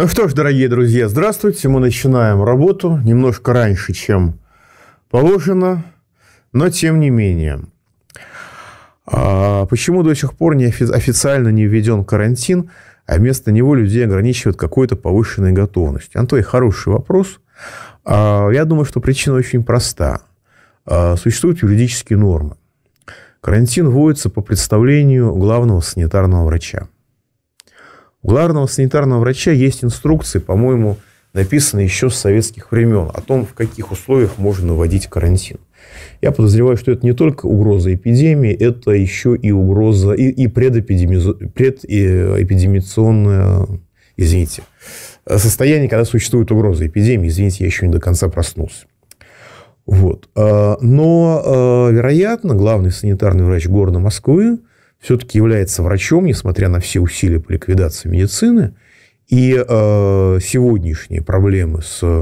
Ну что ж, дорогие друзья, здравствуйте. Мы начинаем работу немножко раньше, чем положено, но тем не менее. А, почему до сих пор не официально не введен карантин, а вместо него людей ограничивают какой-то повышенной готовностью? Антон, хороший вопрос. А, я думаю, что причина очень проста. А, существуют юридические нормы. Карантин вводится по представлению главного санитарного врача главного санитарного врача есть инструкции, по-моему, написанные еще с советских времен, о том, в каких условиях можно вводить карантин. Я подозреваю, что это не только угроза эпидемии, это еще и угроза, и, и предэпидемиционная, извините, состояние, когда существует угроза эпидемии. Извините, я еще не до конца проснулся. Вот. А, но, а, вероятно, главный санитарный врач города Москвы все-таки является врачом, несмотря на все усилия по ликвидации медицины. И э, сегодняшние проблемы с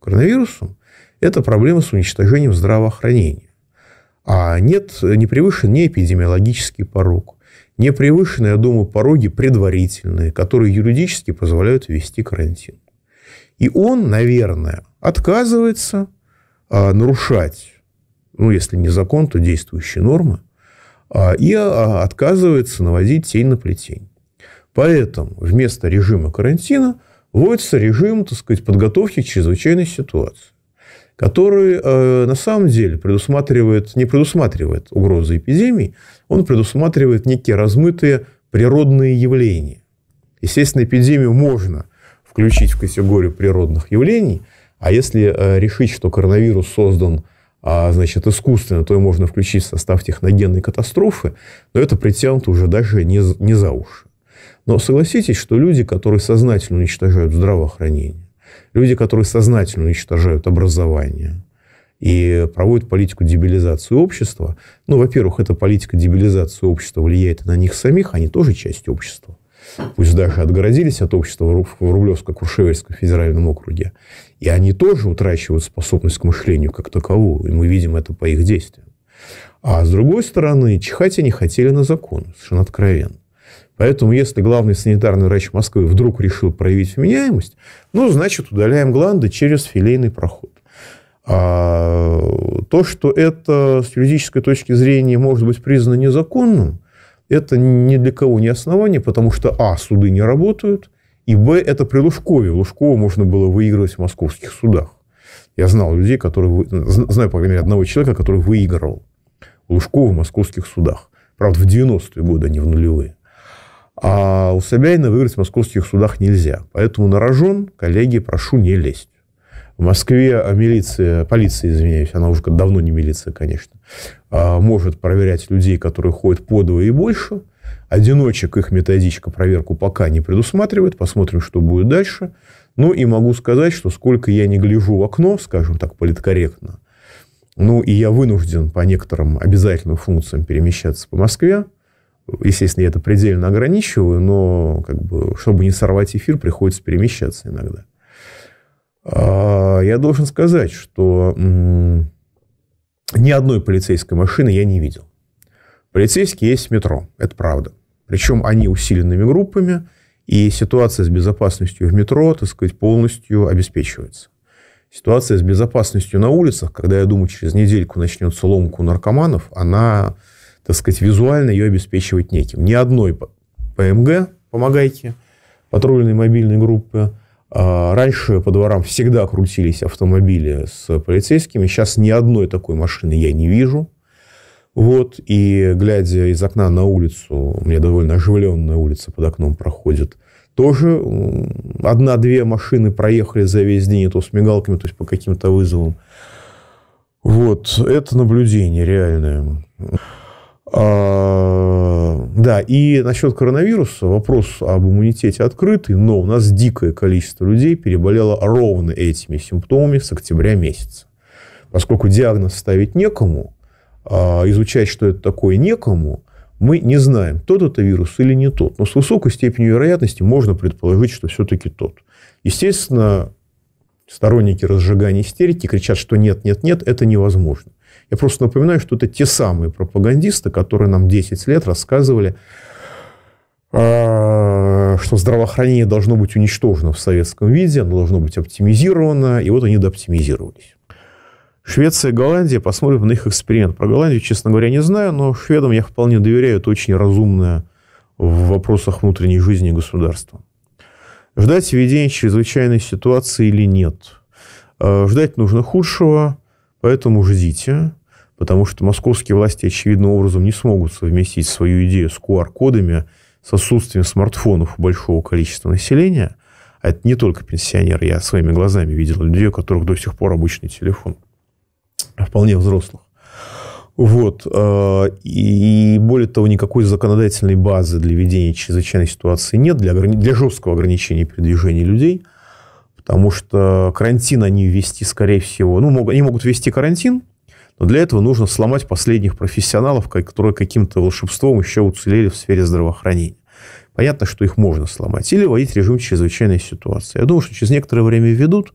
коронавирусом – это проблемы с уничтожением здравоохранения. А нет, не превышен не эпидемиологический порог, не превышены, я думаю, пороги предварительные, которые юридически позволяют ввести карантин. И он, наверное, отказывается э, нарушать, ну, если не закон, то действующие нормы, а, и а, отказывается наводить тень на плетень. Поэтому вместо режима карантина вводится режим, так сказать, подготовки к чрезвычайной ситуации, который э, на самом деле предусматривает, не предусматривает угрозы эпидемии, он предусматривает некие размытые природные явления. Естественно, эпидемию можно включить в категорию природных явлений, а если э, решить, что коронавирус создан – а, значит, искусственно, то и можно включить в состав техногенной катастрофы, но это притянуто уже даже не, не за уши. Но согласитесь, что люди, которые сознательно уничтожают здравоохранение, люди, которые сознательно уничтожают образование и проводят политику дебилизации общества, ну, во-первых, эта политика дебилизации общества влияет на них самих, они тоже часть общества. Пусть даже отгородились от общества в Рублевско-Куршевельском федеральном округе. И они тоже утрачивают способность к мышлению как таковую. И мы видим это по их действиям. А с другой стороны, чихать они хотели на закон, совершенно откровенно. Поэтому, если главный санитарный врач Москвы вдруг решил проявить вменяемость, ну, значит, удаляем гланды через филейный проход. А то, что это с юридической точки зрения может быть признано незаконным, это ни для кого не основание, потому что, а, суды не работают, и, б, это при Лужкове. Лужкова можно было выигрывать в московских судах. Я знал людей, которые... Знаю, по крайней мере, одного человека, который выигрывал Лужкова в московских судах. Правда, в 90-е годы, а не в нулевые. А у Собянина выиграть в московских судах нельзя. Поэтому на рожон, коллеги, прошу не лезть. В Москве а милиция, полиция, извиняюсь, она уже давно не милиция, конечно, а, может проверять людей, которые ходят по двое и больше. Одиночек их методичка проверку пока не предусматривает. Посмотрим, что будет дальше. Ну и могу сказать, что сколько я не гляжу в окно, скажем так, политкорректно, ну и я вынужден по некоторым обязательным функциям перемещаться по Москве. Естественно, я это предельно ограничиваю, но как бы, чтобы не сорвать эфир, приходится перемещаться иногда. А, я должен сказать, что ни одной полицейской машины я не видел. Полицейские есть в метро, это правда. Причем они усиленными группами, и ситуация с безопасностью в метро, так сказать, полностью обеспечивается. Ситуация с безопасностью на улицах, когда, я думаю, через недельку начнется ломку наркоманов, она, так сказать, визуально ее обеспечивать неким. Ни одной ПМГ, помогайте патрульной мобильной группы – а, раньше по дворам всегда крутились автомобили с полицейскими. Сейчас ни одной такой машины я не вижу. Вот, и глядя из окна на улицу, у меня довольно оживленная улица под окном проходит, тоже одна-две машины проехали за весь день, а то с мигалками, то есть по каким-то вызовам. Вот, это наблюдение реальное. А да, и насчет коронавируса вопрос об иммунитете открытый, но у нас дикое количество людей переболело ровно этими симптомами с октября месяца. Поскольку диагноз ставить некому, а изучать, что это такое некому, мы не знаем, тот это вирус или не тот. Но с высокой степенью вероятности можно предположить, что все-таки тот. Естественно, сторонники разжигания истерики кричат, что нет, нет, нет, это невозможно. Я просто напоминаю, что это те самые пропагандисты, которые нам 10 лет рассказывали, а, что здравоохранение должно быть уничтожено в советском виде, оно должно быть оптимизировано, и вот они дооптимизировались. Швеция и Голландия, посмотрим на их эксперимент. Про Голландию, честно говоря, не знаю, но шведам я вполне доверяю, это очень разумное в вопросах внутренней жизни государства. Ждать введения чрезвычайной ситуации или нет? А, ждать нужно худшего. Поэтому ждите, потому что московские власти очевидным образом не смогут совместить свою идею с QR-кодами, с отсутствием смартфонов у большого количества населения. А это не только пенсионеры, я своими глазами видел людей, у которых до сих пор обычный телефон, а вполне взрослых. Вот. Э, и более того, никакой законодательной базы для ведения чрезвычайной ситуации нет, для, ограни... для жесткого ограничения передвижения людей – потому что карантин они ввести, скорее всего, ну, они могут ввести карантин, но для этого нужно сломать последних профессионалов, которые каким-то волшебством еще уцелели в сфере здравоохранения. Понятно, что их можно сломать. Или вводить режим чрезвычайной ситуации. Я думаю, что через некоторое время введут,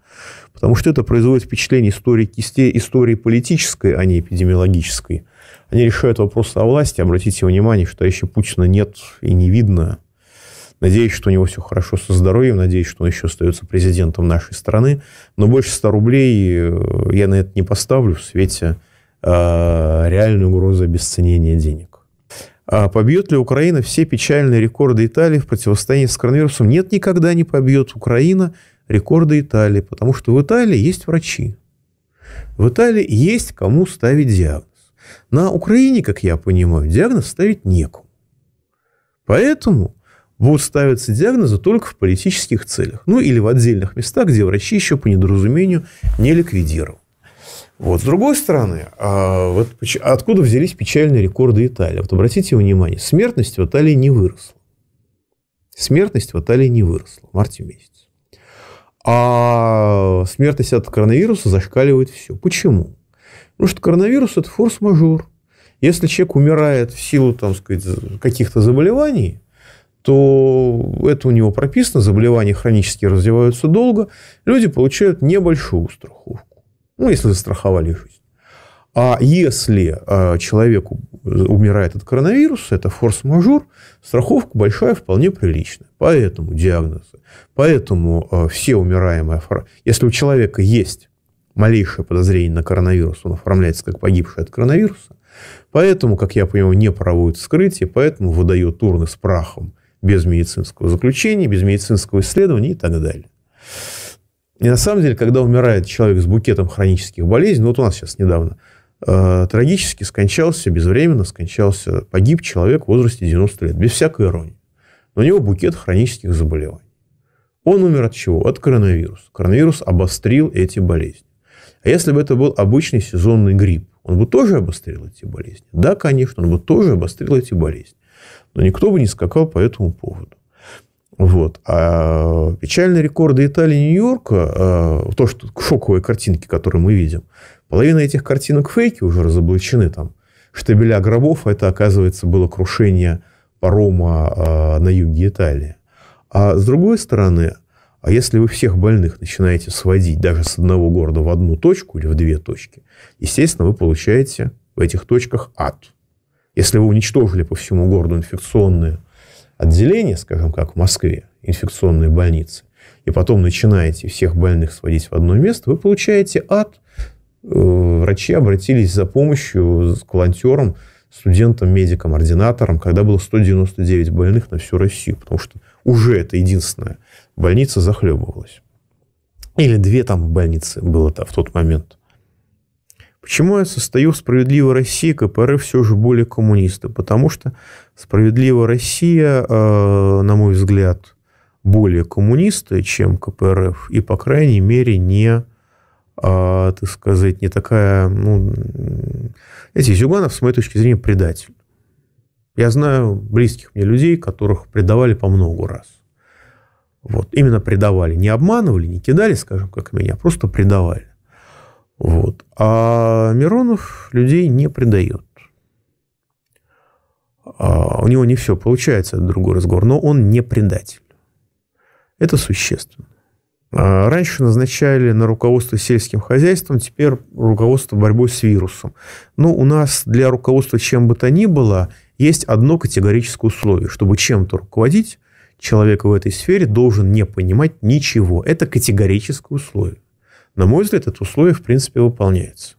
потому что это производит впечатление истории, истории политической, а не эпидемиологической. Они решают вопрос о власти. Обратите внимание, что еще Путина нет и не видно. Надеюсь, что у него все хорошо со здоровьем, надеюсь, что он еще остается президентом нашей страны. Но больше 100 рублей э, я на это не поставлю в свете э, реальной угрозы обесценения денег. А побьет ли Украина все печальные рекорды Италии в противостоянии с коронавирусом? Нет, никогда не побьет Украина рекорды Италии, потому что в Италии есть врачи. В Италии есть кому ставить диагноз. На Украине, как я понимаю, диагноз ставить некому. Поэтому будут ставиться диагнозы только в политических целях. Ну, или в отдельных местах, где врачи еще по недоразумению не ликвидировали. Вот. С другой стороны, а, вот откуда взялись печальные рекорды Италии? Вот обратите внимание, смертность в Италии не выросла. Смертность в Италии не выросла в марте месяце. А смертность от коронавируса зашкаливает все. Почему? Потому что коронавирус – это форс-мажор. Если человек умирает в силу там, сказать, каких-то заболеваний, то это у него прописано, заболевания хронические развиваются долго, люди получают небольшую страховку, ну, если застраховали жизнь. А если а, человеку умирает от коронавируса, это форс-мажор, страховка большая, вполне приличная. Поэтому диагнозы, поэтому а, все умираемые... Если у человека есть малейшее подозрение на коронавирус, он оформляется как погибший от коронавируса, поэтому, как я понимаю, не проводят вскрытие, поэтому выдают урны с прахом без медицинского заключения, без медицинского исследования и так далее. И на самом деле, когда умирает человек с букетом хронических болезней, ну вот у нас сейчас недавно, э, трагически скончался, безвременно скончался, погиб человек в возрасте 90 лет, без всякой иронии. Но у него букет хронических заболеваний. Он умер от чего? От коронавируса. Коронавирус обострил эти болезни. А если бы это был обычный сезонный грипп, он бы тоже обострил эти болезни? Да, конечно, он бы тоже обострил эти болезни. Но никто бы не скакал по этому поводу. Вот. А печальные рекорды Италии и Нью-Йорка, а, то, что шоковые картинки, которые мы видим, половина этих картинок фейки уже разоблачены там. Штабеля гробов, а это, оказывается, было крушение парома а, на юге Италии. А с другой стороны, а если вы всех больных начинаете сводить даже с одного города в одну точку или в две точки, естественно, вы получаете в этих точках ад. Если вы уничтожили по всему городу инфекционные отделения, скажем, как в Москве, инфекционные больницы, и потом начинаете всех больных сводить в одно место, вы получаете ад. Э, врачи обратились за помощью к волонтерам, студентам, медикам, ординаторам, когда было 199 больных на всю Россию, потому что уже это единственная больница захлебывалась. Или две там больницы было -то в тот момент. Почему я состою в «Справедливой России» КПРФ все же более коммуниста? Потому что «Справедливая Россия», э, на мой взгляд, более коммунисты, чем КПРФ, и, по крайней мере, не, а, так сказать, не такая, ну, знаете, Зюганов, с моей точки зрения, предатель. Я знаю близких мне людей, которых предавали по много раз. Вот, именно предавали. Не обманывали, не кидали, скажем, как меня, а просто предавали. Вот. А Миронов людей не предает. А у него не все получается, это другой разговор, но он не предатель. Это существенно. А раньше назначали на руководство сельским хозяйством, теперь руководство борьбой с вирусом. Но ну, у нас для руководства чем бы то ни было есть одно категорическое условие. Чтобы чем-то руководить, человек в этой сфере должен не понимать ничего. Это категорическое условие. На мой взгляд, это условие, в принципе, выполняется.